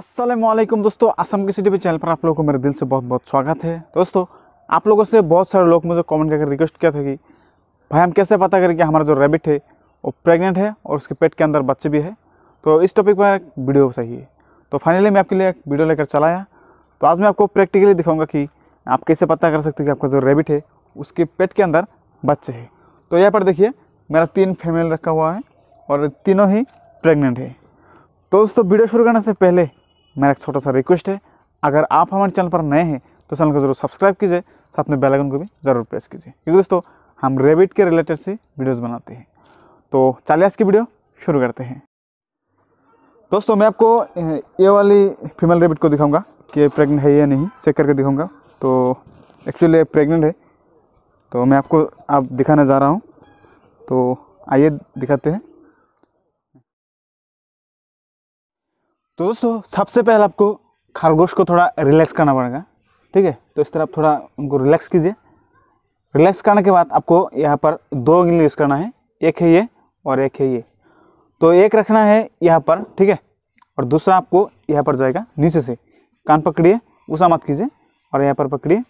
असलम दोस्तों असम किसी T channel पर आप लोगों को मेरे दिल से बहुत बहुत स्वागत है तो दोस्तों आप लोगों से बहुत सारे लोग मुझे कमेंट करके रिक्वेस्ट किया था कि भाई हम कैसे पता करें कि हमारा जो रैबिट है वो प्रेग्नेंट है और उसके पेट के अंदर बच्चे भी है तो इस टॉपिक पर एक वीडियो चाहिए तो फाइनली मैं आपके लिए एक वीडियो लेकर चलाया तो आज मैं आपको प्रैक्टिकली दिखाऊंगा कि आप कैसे पता कर सकते कि आपका जो रेबिट है उसके पेट के अंदर बच्चे है तो यहाँ पर देखिए मेरा तीन फेमेल रखा हुआ है और तीनों ही प्रेगनेंट है तो दोस्तों वीडियो शुरू करने से पहले मेरा एक छोटा सा रिक्वेस्ट है अगर आप हमारे चैनल पर नए हैं तो चैनल को जरूर सब्सक्राइब कीजिए साथ में बेल आइकन को भी ज़रूर प्रेस कीजिए क्योंकि दोस्तों हम रेबिट के रिलेटेड से वीडियोस बनाते हैं तो चलिए आज की वीडियो शुरू करते हैं दोस्तों मैं आपको ये वाली फीमेल रेबिट को दिखाऊँगा कि प्रेगनेंट है या नहीं चेक करके दिखाऊँगा तो एक्चुअली प्रेगनेंट है तो मैं आपको आप दिखाने जा रहा हूँ तो आइए दिखाते हैं तो दोस्तों सबसे पहले आपको खरगोश को थोड़ा रिलैक्स करना पड़ेगा ठीक है तो इस तरह आप थोड़ा उनको रिलैक्स कीजिए रिलैक्स करने के बाद आपको यहाँ पर दो उंगली यूज़ करना है एक है ये और एक है ये तो एक रखना है यहाँ पर ठीक है और दूसरा आपको यहाँ पर जाएगा नीचे से कान पकड़िए उसा मत कीजिए और यहाँ पर पकड़िए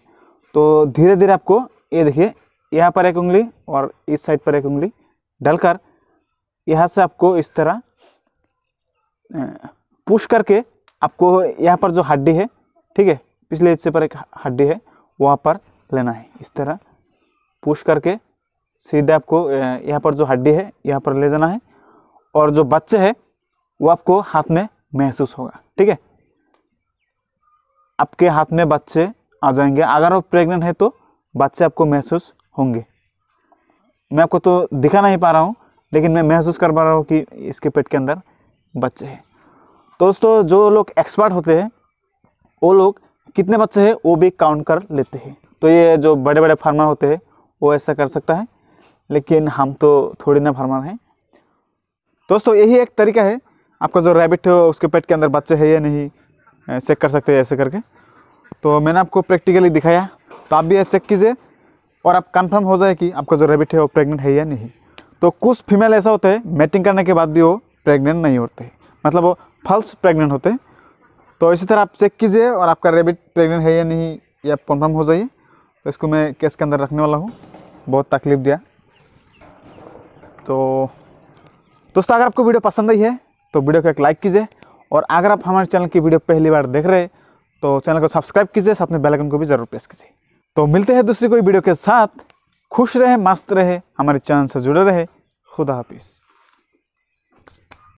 तो धीरे धीरे आपको ये देखिए यहाँ पर एक उंगली और इस साइड पर एक उंगली डालकर यहाँ से आपको इस तरह पुश करके आपको यहाँ पर जो हड्डी है ठीक है पिछले हिस्से पर एक हड्डी है वहाँ पर लेना है इस तरह पुश करके सीधे आपको यहाँ पर जो हड्डी है यहाँ पर ले जाना है और जो बच्चे है वो आपको हाथ में महसूस होगा ठीक है आपके हाथ में बच्चे आ जाएंगे अगर वो प्रेग्नेंट है तो बच्चे आपको महसूस होंगे मैं आपको तो दिखा नहीं पा रहा हूँ लेकिन मैं महसूस कर पा रहा हूँ कि इसके पेट के अंदर बच्चे हैं तो दोस्तों जो लोग एक्सपर्ट होते हैं वो लोग कितने बच्चे हैं वो भी काउंट कर लेते हैं तो ये जो बड़े बड़े फार्मर होते हैं वो ऐसा कर सकता है लेकिन हम तो थोड़ी ना फार्मर हैं दोस्तों यही एक तरीका है आपका जो रैबिट है उसके पेट के अंदर बच्चे है या नहीं चेक कर सकते हैं ऐसे करके तो मैंने आपको प्रैक्टिकली दिखाया तो आप भी चेक कीजिए और आप कंफर्म हो जाए कि आपका जो रैबिट है वो प्रेग्नेंट है या नहीं तो कुछ फीमेल ऐसा होता है मेटिंग करने के बाद भी वो प्रेग्नेंट नहीं होते मतलब वो फल्स प्रेग्नेंट होते हैं तो इसी तरह आप चेक कीजिए और आपका रेबिट प्रेग्नेंट है या नहीं ये आप कन्फर्म हो जाइए तो इसको मैं केस के अंदर रखने वाला हूँ बहुत तकलीफ़ दिया तो दोस्तों अगर आपको वीडियो पसंद आई है तो वीडियो को एक लाइक कीजिए और अगर आप हमारे चैनल की वीडियो पहली बार देख रहे हैं तो चैनल को सब्सक्राइब कीजिए साथ में बेल आइकन को भी ज़रूर प्रेस कीजिए तो मिलते हैं दूसरी कोई वीडियो के साथ खुश रहे मस्त रहे हमारे चैनल से जुड़े रहे खुदा हाफिज़